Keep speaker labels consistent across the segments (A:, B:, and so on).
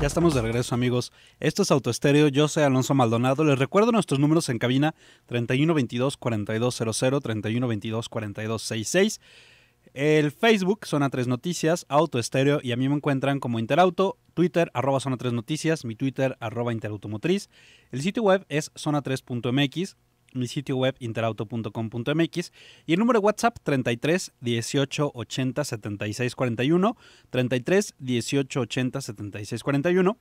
A: Ya estamos de regreso amigos. Esto es Autoestéreo, yo soy Alonso Maldonado. Les recuerdo nuestros números en cabina 3122-4200, 3122-4266. El Facebook, Zona 3 Noticias, Autoestéreo y a mí me encuentran como Interauto, Twitter, arroba Zona 3 Noticias, mi Twitter, arroba Interautomotriz. El sitio web es zona3.mx, mi sitio web interauto.com.mx y el número de WhatsApp 33 18 80 76 41, 33 18 80 76 41.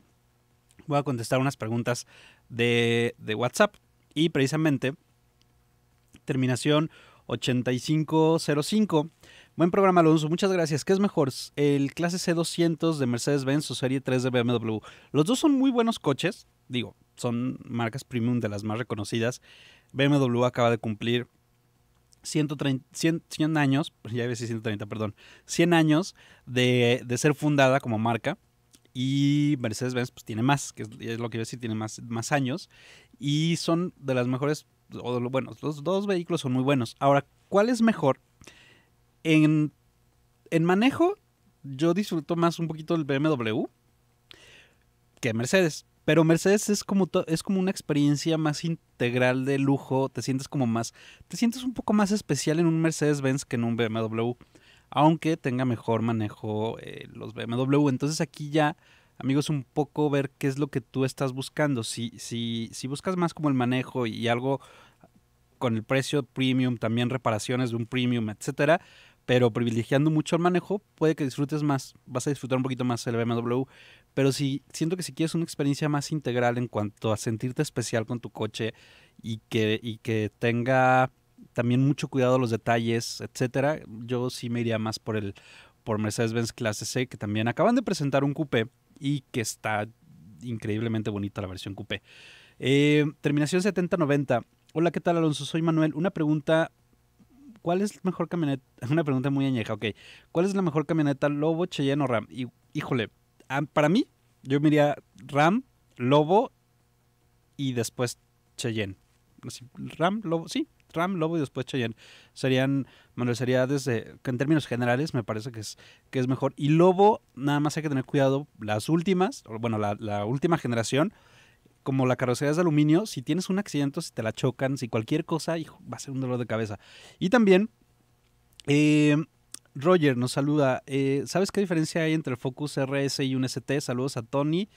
A: Voy a contestar unas preguntas de, de WhatsApp y precisamente terminación 8505. Buen programa, Alonso. Muchas gracias. ¿Qué es mejor? El clase C200 de Mercedes-Benz o serie 3 de BMW. Los dos son muy buenos coches. Digo, son marcas premium de las más reconocidas. BMW acaba de cumplir 130, 100, años, ya iba a decir 130, perdón, 100 años de, de ser fundada como marca. Y Mercedes-Benz pues, tiene más, que es, lo que iba a decir, tiene más, más años. Y son de las mejores, o bueno, los dos vehículos son muy buenos. Ahora, ¿cuál es mejor? En, en manejo, yo disfruto más un poquito del BMW que Mercedes pero Mercedes es como, es como una experiencia más integral de lujo, te sientes como más, te sientes un poco más especial en un Mercedes-Benz que en un BMW, aunque tenga mejor manejo eh, los BMW. Entonces aquí ya, amigos, un poco ver qué es lo que tú estás buscando. Si, si, si buscas más como el manejo y algo con el precio premium, también reparaciones de un premium, etcétera, pero privilegiando mucho el manejo, puede que disfrutes más, vas a disfrutar un poquito más el BMW, pero si siento que si quieres una experiencia más integral en cuanto a sentirte especial con tu coche y que, que tenga también mucho cuidado los detalles, etcétera, yo sí me iría más por el por Mercedes-Benz Clase C, que también acaban de presentar un coupé y que está increíblemente bonita la versión coupé. Eh, terminación terminación 7090. Hola, ¿qué tal Alonso? Soy Manuel. Una pregunta ¿cuál es la mejor camioneta? Es Una pregunta muy añeja, ok. ¿Cuál es la mejor camioneta, Lobo, Cheyenne o Ram? Y, híjole, para mí, yo miraría Ram, Lobo y después Cheyenne. Ram, Lobo, sí, Ram, Lobo y después Cheyenne. Serían, bueno, sería desde, en términos generales me parece que es, que es mejor. Y Lobo, nada más hay que tener cuidado, las últimas, bueno, la, la última generación como la carrocería es de aluminio, si tienes un accidente, si te la chocan, si cualquier cosa, hijo, va a ser un dolor de cabeza. Y también, eh, Roger nos saluda. Eh, ¿Sabes qué diferencia hay entre el Focus RS y un ST? Saludos a Tony,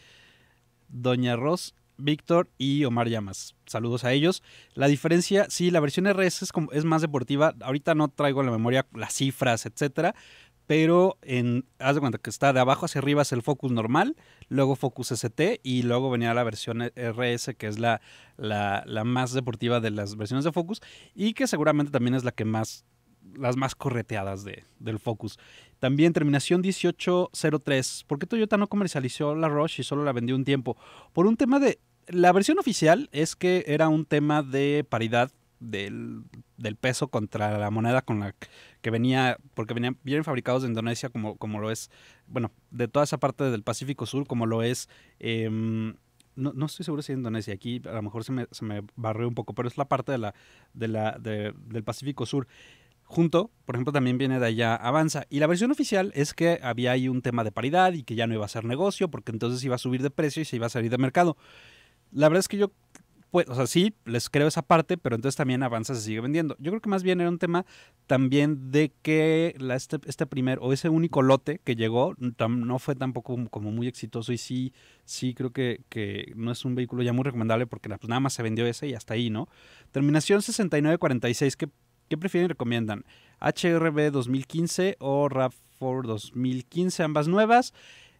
A: Doña Ross, Víctor y Omar Llamas. Saludos a ellos. La diferencia, sí, la versión RS es, como, es más deportiva. Ahorita no traigo en la memoria las cifras, etcétera pero en, haz de cuenta que está de abajo hacia arriba es el Focus normal, luego Focus ST y luego venía la versión e, RS, que es la, la, más deportiva de las versiones de Focus y que seguramente también es la que más las más correteadas de, del Focus. También terminación 1803. ¿Por qué Toyota no comercializó la Rush y solo la vendió un tiempo? Por un tema de... La versión oficial es que era un tema de paridad del, peso contra la moneda con la que venía, porque venían, vienen fabricados de Indonesia como, como lo es, bueno, de toda esa parte del Pacífico Sur como lo es... Em, no, no, estoy seguro si es Indonesia, aquí a lo mejor se me, se me barrió un poco, pero es la parte de la, de la, del Pacífico Sur. Junto, por ejemplo, también viene de allá Avanza. Y la versión oficial es que había ahí un tema de paridad y que ya no iba a ser negocio porque entonces iba a subir de precio y se iba a salir de mercado. La verdad es que yo pues, o sea, sí, les creo esa parte, pero entonces también avanza, se sigue vendiendo. Yo creo que más bien era un tema también de que este, este, primer o ese único lote que llegó no fue tampoco como muy exitoso y sí, sí creo que, que no es un vehículo ya muy recomendable porque pues nada más se vendió ese y hasta ahí, ¿no? Terminación 6946, ¿qué, qué prefieren y recomiendan? HRB 2015 o RAV4 2015, ambas nuevas.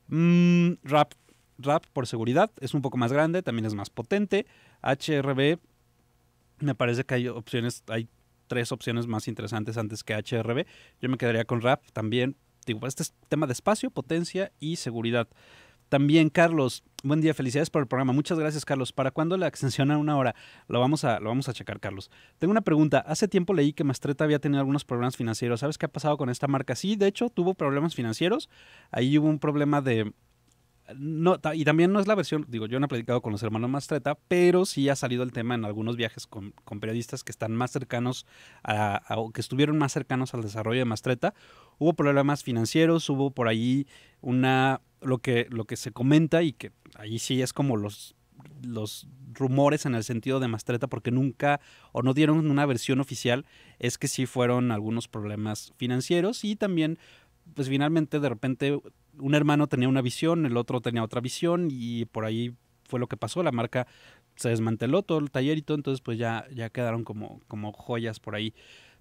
A: Mm, 4 RAP por seguridad es un poco más grande, también es más potente. HRB, me parece que hay opciones, hay tres opciones más interesantes antes que HRB. Yo me quedaría con RAP también. Digo, este es tema de espacio, potencia y seguridad. También, Carlos, buen día, felicidades por el programa. Muchas gracias, Carlos. ¿Para cuándo la extensión a una hora? Lo vamos a, lo vamos a checar, Carlos. Tengo una pregunta. Hace tiempo leí que Mastreta había tenido algunos problemas financieros. ¿Sabes qué ha pasado con esta marca? Sí, de hecho, tuvo problemas financieros. Ahí hubo un problema de, y también no es la versión, digo, yo no he platicado con los hermanos Mastreta, pero sí ha salido el tema en algunos viajes con, periodistas que están más cercanos a, que estuvieron más cercanos al desarrollo de Mastreta. Hubo problemas financieros, hubo por ahí una, lo que, lo que se comenta y que ahí sí es como los los rumores en el sentido de Mastreta, porque nunca o no dieron una versión oficial, es que sí fueron algunos problemas financieros y también, pues finalmente de repente un hermano tenía una visión, el otro tenía otra visión y por ahí fue lo que pasó. La marca se desmanteló todo el tallerito, entonces pues ya, ya quedaron como, como joyas por ahí.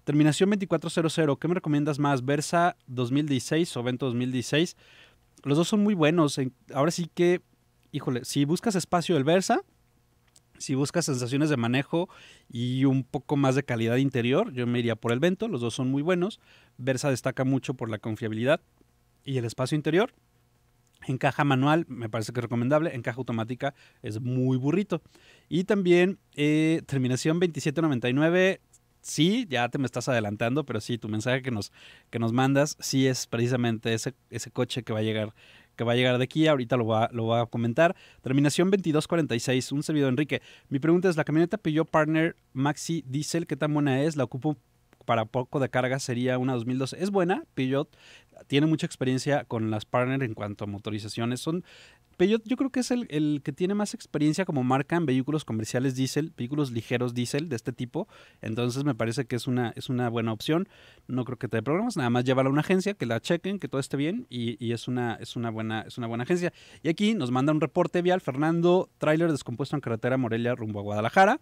A: Terminación 2400, ¿qué me recomiendas más? Versa 2016 o Vento 2016. Los dos son muy buenos. Ahora sí que, híjole, si buscas espacio del Versa, si buscas sensaciones de manejo y un poco más de calidad interior, yo me iría por el Vento. Los dos son muy buenos. Versa destaca mucho por la confiabilidad, y el espacio interior. En caja manual, me parece que es recomendable. En caja automática es muy burrito. Y también eh, terminación 2799. Sí, ya te me estás adelantando, pero sí, tu mensaje que nos, que nos mandas, sí es precisamente ese, coche que va a llegar que va a llegar de aquí, ahorita lo va, lo va a comentar. Terminación 2246, un servidor Enrique. Mi pregunta es, ¿la camioneta Peugeot Partner Maxi Diesel qué tan buena es? La ocupo para poco de carga sería una 2012. Es buena, Peugeot tiene mucha experiencia con las Partner en cuanto a motorizaciones. Son Peugeot yo creo que es el, que tiene más experiencia como marca en vehículos comerciales diésel, vehículos ligeros diésel de este tipo. Entonces me parece que es una, es una buena opción. No creo que te dé problemas. Nada más llévala a una agencia, que la chequen, que todo esté bien y, es, una, es, una buena, es una buena agencia. Y aquí nos manda un reporte vial. Fernando, tráiler descompuesto en carretera Morelia rumbo a Guadalajara.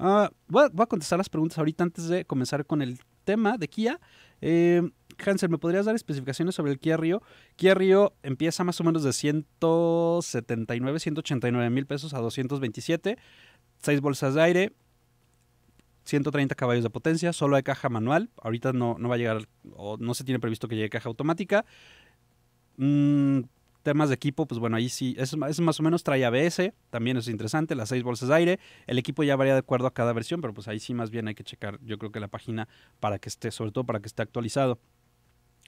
A: Ah, voy, a, contestar las preguntas ahorita antes de comenzar con el tema de Kia. Eh, Hansel, ¿me podrías dar especificaciones sobre el Kia Rio? Kia Rio empieza más o menos de 179, 189 mil pesos a 227, 6 bolsas de aire, 130 caballos de potencia, solo hay caja manual, ahorita no, va a llegar, o no se tiene previsto que llegue caja automática. Mm, temas de equipo, pues bueno, ahí sí, es, más o menos trae ABS, también es interesante, las seis bolsas de aire, el equipo ya varía de acuerdo a cada versión, pero pues ahí sí más bien hay que checar, yo creo que la página para que esté, sobre todo para que esté actualizado.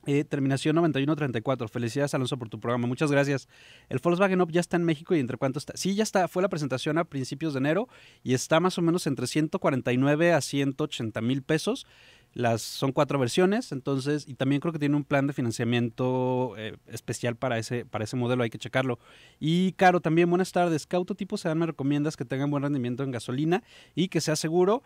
A: Eh, terminación 9134. Felicidades, Alonso, por tu programa. Muchas gracias. El Volkswagen Up ya está en México y entre cuánto está. Sí, ya está. Fue la presentación a principios de enero y está más o menos entre 149 a 180 mil pesos. Las, son cuatro versiones, entonces, y también creo que tiene un plan de financiamiento eh, especial para ese, para ese modelo, hay que checarlo. Y Caro, también buenas tardes. ¿Qué autotipo se dan? Me recomiendas que tengan buen rendimiento en gasolina y que sea seguro.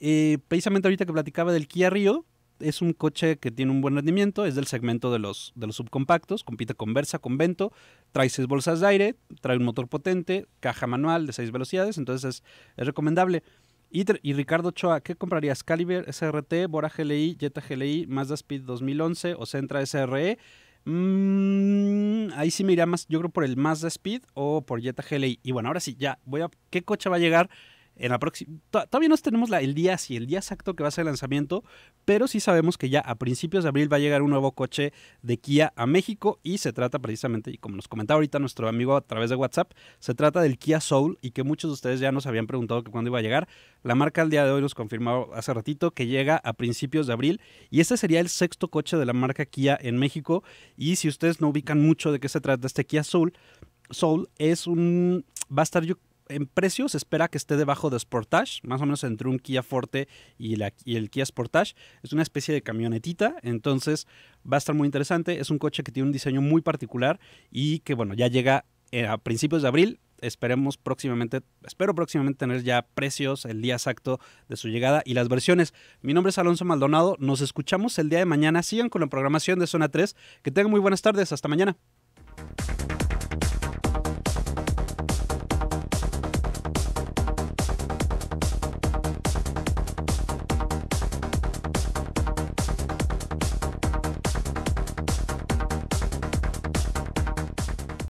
A: Eh, precisamente ahorita que platicaba del Kia Rio, es un coche que tiene un buen rendimiento, es del segmento de los, de los subcompactos, compite con Versa, con Vento, trae seis bolsas de aire, trae un motor potente, caja manual de seis velocidades, entonces es recomendable. Y, Ricardo Choa, ¿qué comprarías? Caliber SRT, Bora GLI, Jetta GLI, Mazda Speed 2011 o Centra SRE. Mm, ahí sí me iría más, yo creo, por el Mazda Speed o por Jetta GLI. Y bueno, ahora sí, ya voy a... ¿Qué coche va a llegar? en la próxima. Todavía no tenemos la, el día sí, el día exacto que va a ser el lanzamiento, pero sí sabemos que ya a principios de abril va a llegar un nuevo coche de Kia a México y se trata precisamente, y como nos comentaba ahorita nuestro amigo a través de WhatsApp, se trata del Kia Soul y que muchos de ustedes ya nos habían preguntado que cuándo iba a llegar. La marca al día de hoy nos confirmó hace ratito que llega a principios de abril y este sería el sexto coche de la marca Kia en México y si ustedes no ubican mucho de qué se trata este Kia Soul, Soul es un va a estar yo en precios, espera que esté debajo de Sportage, más o menos entre un Kia Forte y, el Kia Sportage. Es una especie de camionetita, entonces va a estar muy interesante. Es un coche que tiene un diseño muy particular y que, bueno, ya llega eh, a principios de abril. Esperemos próximamente, espero próximamente tener ya precios, el día exacto de su llegada y las versiones. Mi nombre es Alonso Maldonado, nos escuchamos el día de mañana. Sigan con la programación de Zona 3. Que tengan muy buenas tardes, hasta mañana.